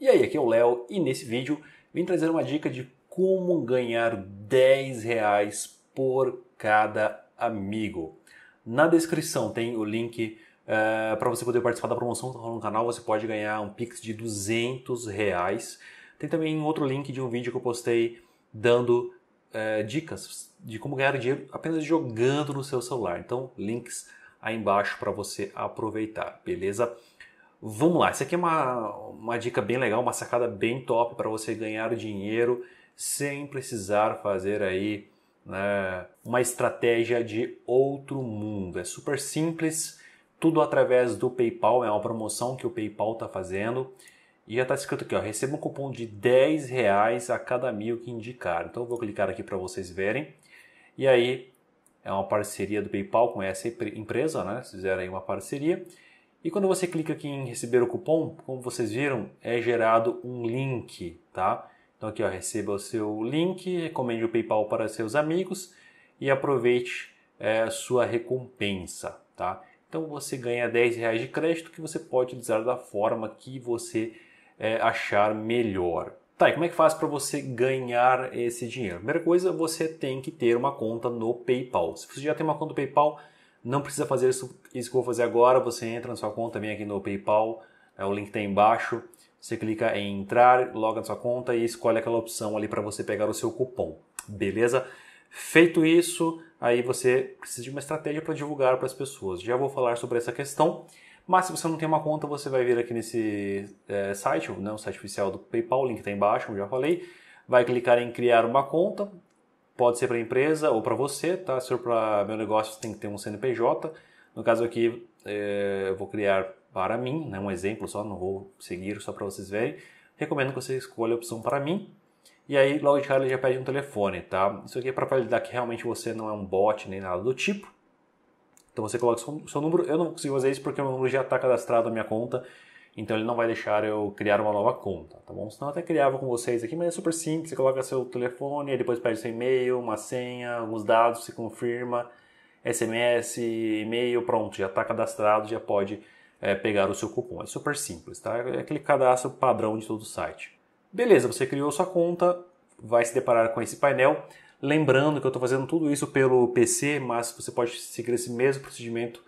E aí, aqui é o Léo e nesse vídeo vim trazer uma dica de como ganhar 10 reais por cada amigo. Na descrição tem o link uh, eh, para você poder participar da promoção tá no canal, você pode ganhar um Pix de 200 reais. Tem também outro link de um vídeo que eu postei dando uh, dicas de como ganhar dinheiro apenas jogando no seu celular. Então, links aí embaixo para você aproveitar, beleza? Vamos lá, isso aqui é uma, uma dica bem legal, uma sacada bem top para você ganhar dinheiro sem precisar fazer aí né, uma estratégia de outro mundo. É super simples, tudo através do PayPal, é uma promoção que o PayPal está fazendo. E já está escrito aqui, ó, receba um cupom de 10 reais a cada mil que indicar. Então eu vou clicar aqui para vocês verem. E aí é uma parceria do PayPal com essa empresa, né? fizeram aí uma parceria. E quando você clica aqui em receber o cupom, como vocês viram, é gerado um link, tá? Então aqui, ó, receba o seu link, recomende o PayPal para seus amigos e aproveite é, sua recompensa, tá? Então você ganha 10 reais de crédito que você pode utilizar da forma que você é, achar melhor. Tá, e como é que faz para você ganhar esse dinheiro? Primeira coisa, você tem que ter uma conta no PayPal. Se você já tem uma conta no PayPal, não precisa fazer isso, isso que eu vou fazer agora, você entra na sua conta, vem aqui no PayPal, é, o link está embaixo. Você clica em entrar, loga na sua conta e escolhe aquela opção ali para você pegar o seu cupom, beleza? Feito isso, aí você precisa de uma estratégia para divulgar para as pessoas. Já vou falar sobre essa questão, mas se você não tem uma conta, você vai vir aqui nesse é, site, não, né, o site oficial do PayPal, o link está embaixo, como já falei. Vai clicar em criar uma conta, Pode ser para a empresa ou para você, tá? Se for para meu negócio, tem que ter um CNPJ. No caso aqui, é, eu vou criar para mim, né? um exemplo só, não vou seguir só para vocês verem. Recomendo que você escolha a opção para mim. E aí, logo de cara, ele já pede um telefone, tá? Isso aqui é para validar que realmente você não é um bot nem nada do tipo. Então você coloca o seu, seu número. Eu não consigo fazer isso porque o meu número já está cadastrado na minha conta então ele não vai deixar eu criar uma nova conta, tá bom? Senão eu até criava com vocês aqui, mas é super simples. Você coloca seu telefone, depois pede seu e-mail, uma senha, alguns dados, você confirma, SMS, e-mail, pronto, já está cadastrado, já pode é, pegar o seu cupom. É super simples, tá? É aquele cadastro padrão de todo o site. Beleza, você criou sua conta, vai se deparar com esse painel. Lembrando que eu estou fazendo tudo isso pelo PC, mas você pode seguir esse mesmo procedimento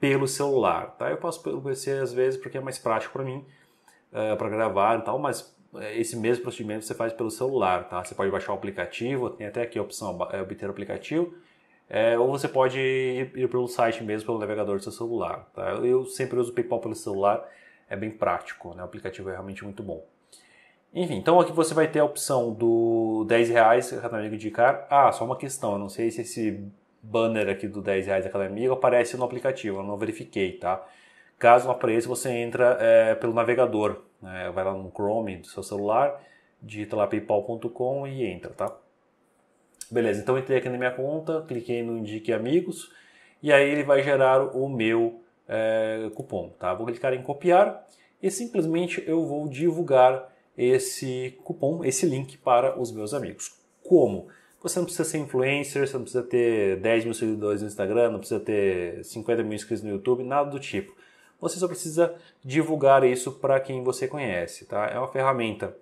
pelo celular, tá? Eu passo pelo PC às vezes porque é mais prático para mim, uh, eh, para gravar e tal, mas eh, esse mesmo procedimento você faz pelo celular, tá? Você pode baixar o aplicativo, tem até aqui a opção é, obter aplicativo, é, ou você pode ir, pelo site mesmo, pelo navegador do seu celular, tá? Eu, eu sempre uso o PayPal pelo celular, é bem prático, né? O aplicativo é realmente muito bom. Enfim, então aqui você vai ter a opção do 10 reais, que a amigo indicar. Ah, só uma questão, eu não sei se esse banner aqui do 10 reais daquela amigo aparece no aplicativo, eu não verifiquei, tá? Caso não apareça, você entra é, pelo navegador, né? vai lá no Chrome do seu celular, digita lá paypal.com e entra, tá? Beleza, então entrei aqui na minha conta, cliquei no Indique Amigos e aí ele vai gerar o meu é, cupom, tá? Vou clicar em copiar e simplesmente eu vou divulgar esse cupom, esse link para os meus amigos. Como? Você não precisa ser influencer, você não precisa ter 10 mil seguidores no Instagram, não precisa ter 50 mil inscritos no YouTube, nada do tipo. Você só precisa divulgar isso para quem você conhece, tá? É uma ferramenta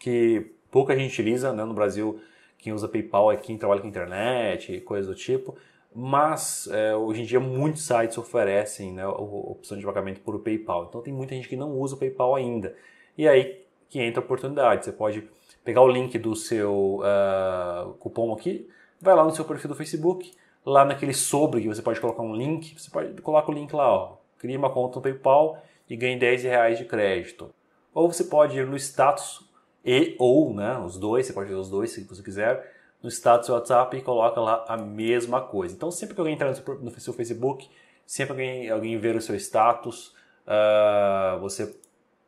que pouca gente utiliza, né? No Brasil, quem usa PayPal é quem trabalha com internet, coisas do tipo. Mas é, hoje em dia muitos sites oferecem né, a opção de pagamento por PayPal. Então tem muita gente que não usa o PayPal ainda. E aí que entra oportunidade. Você pode pegar o link do seu uh, cupom aqui, vai lá no seu perfil do Facebook, lá naquele sobre que você pode colocar um link, você pode colocar o link lá, ó, cria uma conta no PayPal e ganhe 10 reais de crédito. Ou você pode ir no status e ou, né, os dois, você pode ver os dois se você quiser, no status do WhatsApp e coloca lá a mesma coisa. Então sempre que alguém entrar no seu Facebook, sempre que alguém, alguém ver o seu status, uh, você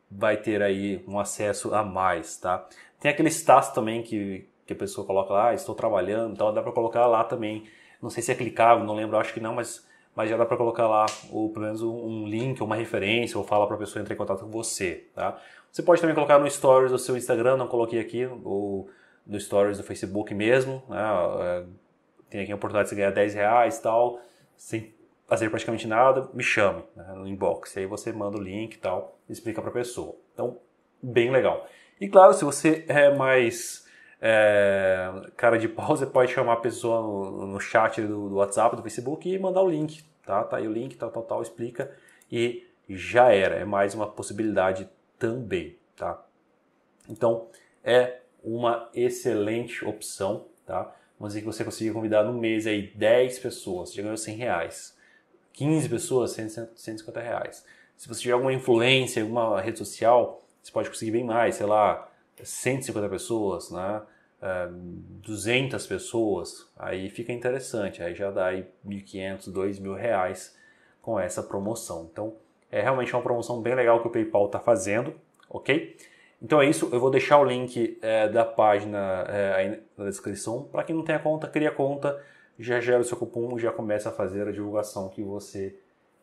vai ter aí um acesso a mais, tá? Tem aquele status também que, que a pessoa coloca lá, ah, estou trabalhando, então dá para colocar lá também. Não sei se é clicável, não lembro, acho que não, mas, mas já dá para colocar lá ou pelo menos um link, uma referência, ou fala para a pessoa entrar em contato com você, tá? Você pode também colocar no stories do seu Instagram, não coloquei aqui, ou no stories do Facebook mesmo, né? É, tem aqui a oportunidade de você ganhar 10 reais e tal, sem fazer praticamente nada, me chame né, no inbox. E aí você manda o link e tal, explica para a pessoa. Então, bem legal. E claro, se você é mais é, cara de pau, você pode chamar a pessoa no, no chat do, do, WhatsApp, do Facebook e mandar o link. Tá, tá aí o link, tal, tal, tal, explica. E já era. É mais uma possibilidade também. Tá? Então, é uma excelente opção. Tá? Vamos dizer que você conseguiu convidar no mês aí 10 pessoas, você já ganhou 100 reais. 15 pessoas, 150 reais. Se você tiver alguma influência, alguma rede social, você pode conseguir bem mais, sei lá, 150 pessoas, né? 200 é, pessoas, aí fica interessante, aí já dá aí 1.500, 2.000 reais com essa promoção. Então, é realmente uma promoção bem legal que o PayPal está fazendo, ok? Então é isso, eu vou deixar o link é, da página é, aí na descrição. Para quem não tem a conta, cria a conta, já gera o seu cupom e já começa a fazer a divulgação que você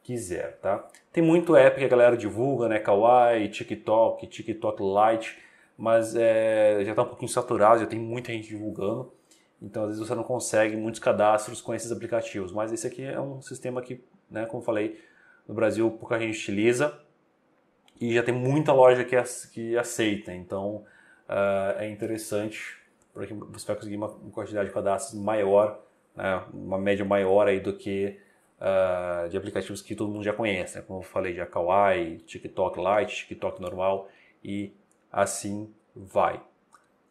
quiser, tá? Tem muito app que a galera divulga, né? Kawaii, TikTok, TikTok Lite, mas é, já está um pouquinho saturado, já tem muita gente divulgando. Então, às vezes você não consegue muitos cadastros com esses aplicativos, mas esse aqui é um sistema que, né, como falei, no Brasil pouca gente utiliza e já tem muita loja que, que aceita. Então, uh, é interessante, porque você vai conseguir uma quantidade de cadastros maior né, uma média maior aí do que uh, de aplicativos que todo mundo já conhece, né? como eu falei, já Kawaii, TikTok Lite, TikTok normal e assim vai.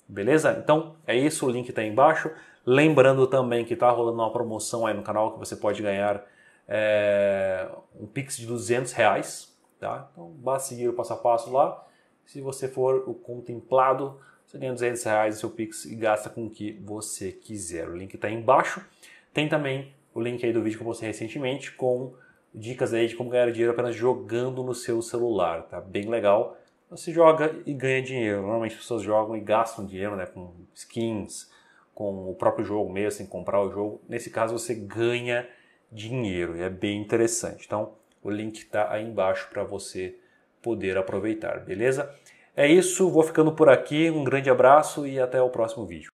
Beleza? Então é isso, o link está aí embaixo. Lembrando também que está rolando uma promoção aí no canal que você pode ganhar é, um Pix de 200 reais. Tá? Então basta seguir o passo a passo lá. Se você for o contemplado, você ganha 200 reais no seu Pix e gasta com o que você quiser. O link está aí embaixo. Tem também o link aí do vídeo que eu postei recentemente com dicas aí de como ganhar dinheiro apenas jogando no seu celular, tá? Bem legal. Você joga e ganha dinheiro. Normalmente as pessoas jogam e gastam dinheiro, né? Com skins, com o próprio jogo mesmo, sem comprar o jogo. Nesse caso você ganha dinheiro e é bem interessante. Então o link está aí embaixo para você poder aproveitar, beleza? É isso, vou ficando por aqui. Um grande abraço e até o próximo vídeo.